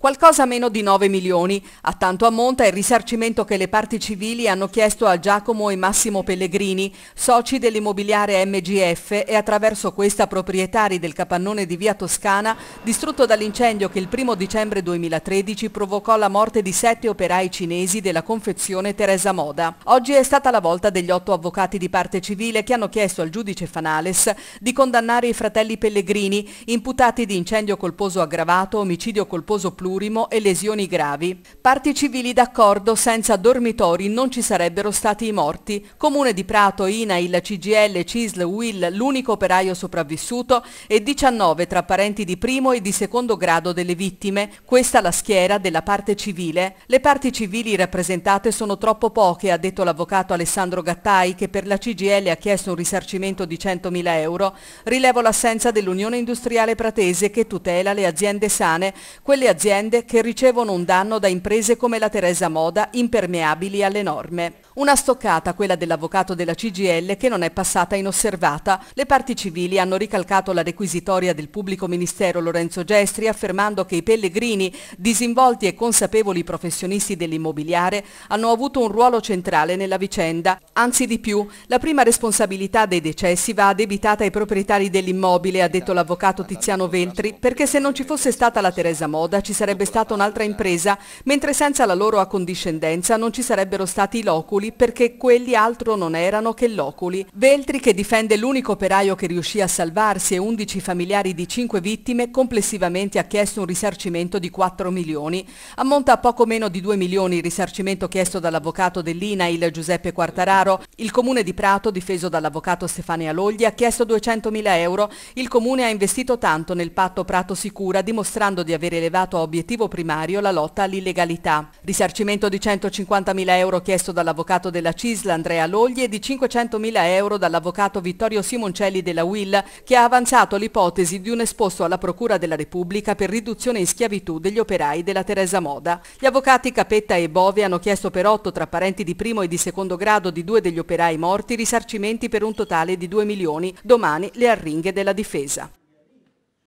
Qualcosa meno di 9 milioni. A tanto ammonta il risarcimento che le parti civili hanno chiesto a Giacomo e Massimo Pellegrini, soci dell'immobiliare MGF e attraverso questa proprietari del capannone di Via Toscana, distrutto dall'incendio che il 1 dicembre 2013 provocò la morte di sette operai cinesi della confezione Teresa Moda. Oggi è stata la volta degli otto avvocati di parte civile che hanno chiesto al giudice Fanales di condannare i fratelli Pellegrini, imputati di incendio colposo aggravato, omicidio colposo plurale, dell'urimo e lesioni gravi. Parti civili d'accordo, senza dormitori non ci sarebbero stati i morti. Comune di Prato, INAIL, CGL, CISL, UIL, l'unico operaio sopravvissuto e 19 tra parenti di primo e di secondo grado delle vittime. Questa la schiera della parte civile. Le parti civili rappresentate sono troppo poche, ha detto l'avvocato Alessandro Gattai, che per la CGL ha chiesto un risarcimento di 100.000 euro. Rilevo l'assenza dell'Unione Industriale Pratese che tutela le aziende sane, quelle aziende aziende che ricevono un danno da imprese come la Teresa Moda impermeabili alle norme. Una stoccata, quella dell'avvocato della CGL, che non è passata inosservata. Le parti civili hanno ricalcato la requisitoria del pubblico ministero Lorenzo Gestri affermando che i pellegrini, disinvolti e consapevoli professionisti dell'immobiliare, hanno avuto un ruolo centrale nella vicenda. Anzi di più, la prima responsabilità dei decessi va addebitata ai proprietari dell'immobile, ha detto l'avvocato Tiziano Veltri, perché se non ci fosse stata la Teresa Moda ci sarebbe sarebbe stata un'altra impresa, mentre senza la loro accondiscendenza non ci sarebbero stati i loculi perché quelli altro non erano che loculi. Veltri che difende l'unico operaio che riuscì a salvarsi e 11 familiari di 5 vittime complessivamente ha chiesto un risarcimento di 4 milioni. Ammonta a poco meno di 2 milioni il risarcimento chiesto dall'avvocato dell'INAIL Giuseppe Quartararo. Il comune di Prato, difeso dall'avvocato Stefania Logli, ha chiesto 200 mila euro. Il comune ha investito tanto nel patto Prato Sicura dimostrando di aver elevato a obiettivi obiettivo primario la lotta all'illegalità. Risarcimento di 150.000 euro chiesto dall'avvocato della CISL Andrea Logli e di 500.000 euro dall'avvocato Vittorio Simoncelli della UIL che ha avanzato l'ipotesi di un esposto alla Procura della Repubblica per riduzione in schiavitù degli operai della Teresa Moda. Gli avvocati Capetta e Bove hanno chiesto per otto tra parenti di primo e di secondo grado di due degli operai morti risarcimenti per un totale di 2 milioni. Domani le arringhe della difesa.